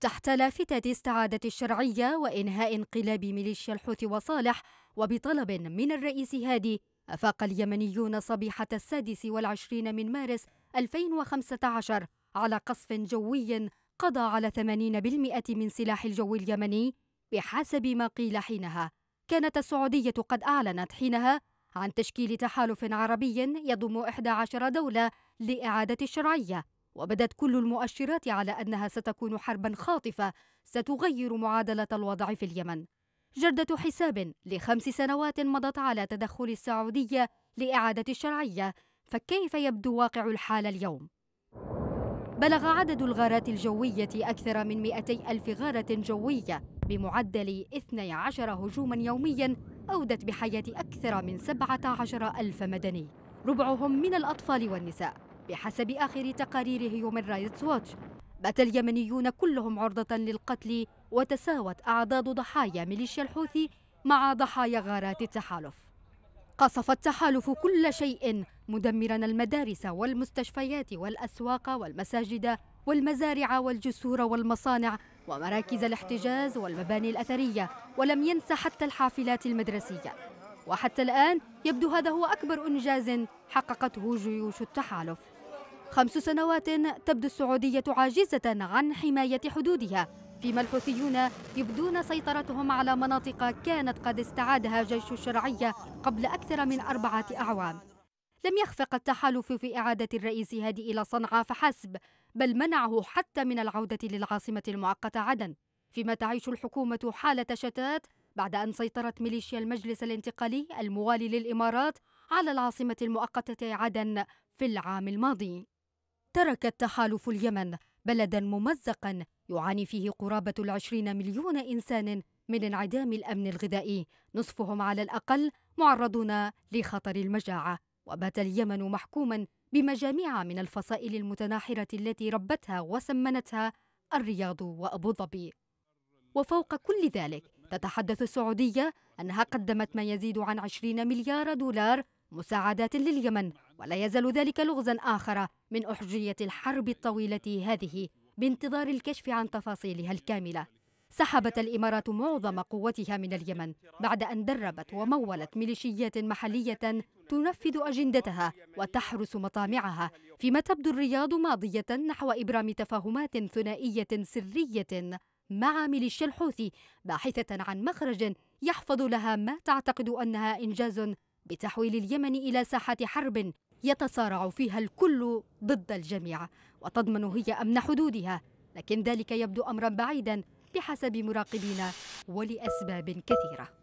تحت لافتة استعادة الشرعية وإنهاء انقلاب ميليشيا الحوثي وصالح وبطلب من الرئيس هادي أفاق اليمنيون صبيحة السادس والعشرين من مارس 2015 على قصف جوي قضى على 80% من سلاح الجو اليمني بحسب ما قيل حينها كانت السعودية قد أعلنت حينها عن تشكيل تحالف عربي يضم 11 دولة لإعادة الشرعية وبدت كل المؤشرات على أنها ستكون حربا خاطفة ستغير معادلة الوضع في اليمن جردة حساب لخمس سنوات مضت على تدخل السعودية لإعادة الشرعية فكيف يبدو واقع الحال اليوم؟ بلغ عدد الغارات الجوية أكثر من 200 ألف غارة جوية بمعدل 12 هجوما يوميا أودت بحياة أكثر من 17 ألف مدني ربعهم من الأطفال والنساء بحسب آخر تقارير هيومن رايتس ووتش بات اليمنيون كلهم عرضة للقتل وتساوت أعداد ضحايا ميليشيا الحوثي مع ضحايا غارات التحالف قصف التحالف كل شيء مدمرا المدارس والمستشفيات والأسواق والمساجد والمزارع والجسور والمصانع ومراكز الاحتجاز والمباني الأثرية ولم ينس حتى الحافلات المدرسية وحتى الآن يبدو هذا هو أكبر إنجاز حققته جيوش التحالف خمس سنوات تبدو السعودية عاجزة عن حماية حدودها فيما الحوثيون يبدون سيطرتهم على مناطق كانت قد استعادها جيش الشرعية قبل أكثر من أربعة أعوام لم يخفق التحالف في إعادة الرئيس هادي إلى صنعاء فحسب بل منعه حتى من العودة للعاصمة المؤقتة عدن فيما تعيش الحكومة حالة شتات بعد أن سيطرت ميليشيا المجلس الانتقالي الموالي للإمارات على العاصمة المؤقتة عدن في العام الماضي. ترك التحالف اليمن بلدا ممزقا يعاني فيه قرابة العشرين مليون إنسان من انعدام الأمن الغذائي نصفهم على الأقل معرضون لخطر المجاعة وبات اليمن محكوما بمجاميع من الفصائل المتناحرة التي ربتها وسمنتها الرياض وأبو ظبي وفوق كل ذلك تتحدث السعودية أنها قدمت ما يزيد عن 20 مليار دولار مساعدات لليمن ولا يزال ذلك لغزا آخر من أحجية الحرب الطويلة هذه بانتظار الكشف عن تفاصيلها الكاملة سحبت الإمارات معظم قوتها من اليمن بعد أن دربت ومولت ميليشيات محلية تنفذ أجندتها وتحرس مطامعها فيما تبدو الرياض ماضية نحو إبرام تفاهمات ثنائية سرية مع ميليشيا الحوثي باحثة عن مخرج يحفظ لها ما تعتقد أنها إنجاز بتحويل اليمن إلى ساحة حرب يتصارع فيها الكل ضد الجميع وتضمن هي أمن حدودها لكن ذلك يبدو أمرا بعيدا بحسب مراقبين ولأسباب كثيرة